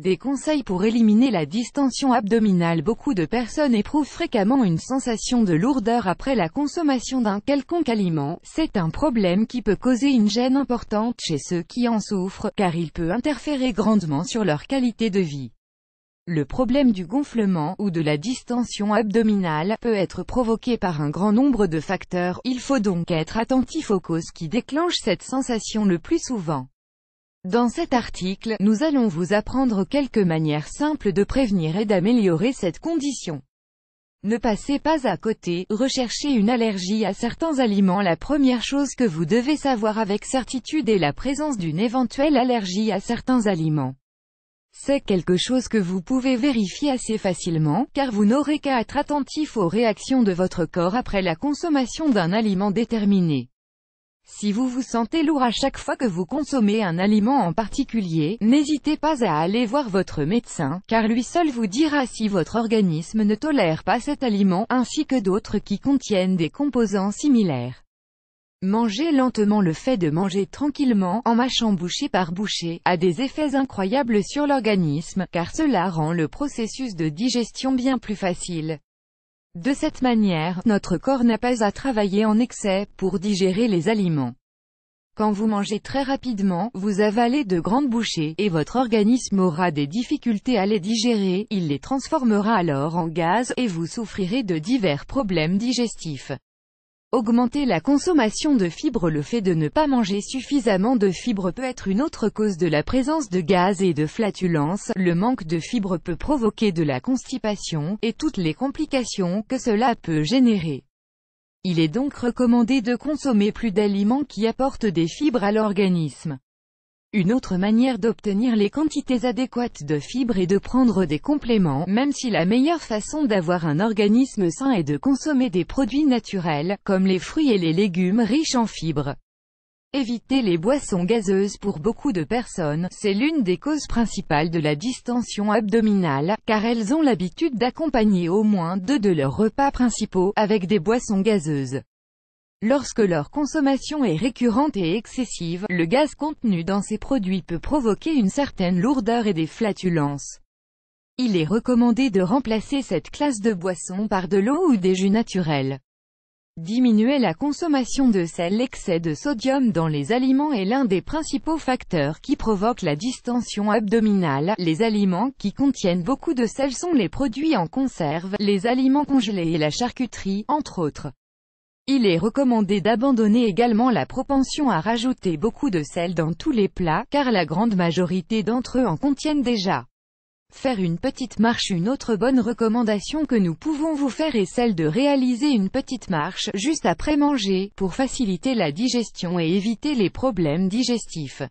Des conseils pour éliminer la distension abdominale Beaucoup de personnes éprouvent fréquemment une sensation de lourdeur après la consommation d'un quelconque aliment. C'est un problème qui peut causer une gêne importante chez ceux qui en souffrent, car il peut interférer grandement sur leur qualité de vie. Le problème du gonflement, ou de la distension abdominale, peut être provoqué par un grand nombre de facteurs, il faut donc être attentif aux causes qui déclenchent cette sensation le plus souvent. Dans cet article, nous allons vous apprendre quelques manières simples de prévenir et d'améliorer cette condition. Ne passez pas à côté, recherchez une allergie à certains aliments La première chose que vous devez savoir avec certitude est la présence d'une éventuelle allergie à certains aliments. C'est quelque chose que vous pouvez vérifier assez facilement, car vous n'aurez qu'à être attentif aux réactions de votre corps après la consommation d'un aliment déterminé. Si vous vous sentez lourd à chaque fois que vous consommez un aliment en particulier, n'hésitez pas à aller voir votre médecin, car lui seul vous dira si votre organisme ne tolère pas cet aliment, ainsi que d'autres qui contiennent des composants similaires. Manger lentement Le fait de manger tranquillement, en mâchant bouchée par bouchée, a des effets incroyables sur l'organisme, car cela rend le processus de digestion bien plus facile. De cette manière, notre corps n'a pas à travailler en excès, pour digérer les aliments. Quand vous mangez très rapidement, vous avalez de grandes bouchées, et votre organisme aura des difficultés à les digérer, il les transformera alors en gaz, et vous souffrirez de divers problèmes digestifs. Augmenter la consommation de fibres Le fait de ne pas manger suffisamment de fibres peut être une autre cause de la présence de gaz et de flatulence, le manque de fibres peut provoquer de la constipation, et toutes les complications que cela peut générer. Il est donc recommandé de consommer plus d'aliments qui apportent des fibres à l'organisme. Une autre manière d'obtenir les quantités adéquates de fibres est de prendre des compléments, même si la meilleure façon d'avoir un organisme sain est de consommer des produits naturels, comme les fruits et les légumes riches en fibres. Éviter les boissons gazeuses pour beaucoup de personnes, c'est l'une des causes principales de la distension abdominale, car elles ont l'habitude d'accompagner au moins deux de leurs repas principaux, avec des boissons gazeuses. Lorsque leur consommation est récurrente et excessive, le gaz contenu dans ces produits peut provoquer une certaine lourdeur et des flatulences. Il est recommandé de remplacer cette classe de boissons par de l'eau ou des jus naturels. Diminuer la consommation de sel L'excès de sodium dans les aliments est l'un des principaux facteurs qui provoquent la distension abdominale. Les aliments qui contiennent beaucoup de sel sont les produits en conserve, les aliments congelés et la charcuterie, entre autres. Il est recommandé d'abandonner également la propension à rajouter beaucoup de sel dans tous les plats, car la grande majorité d'entre eux en contiennent déjà. Faire une petite marche Une autre bonne recommandation que nous pouvons vous faire est celle de réaliser une petite marche, juste après manger, pour faciliter la digestion et éviter les problèmes digestifs.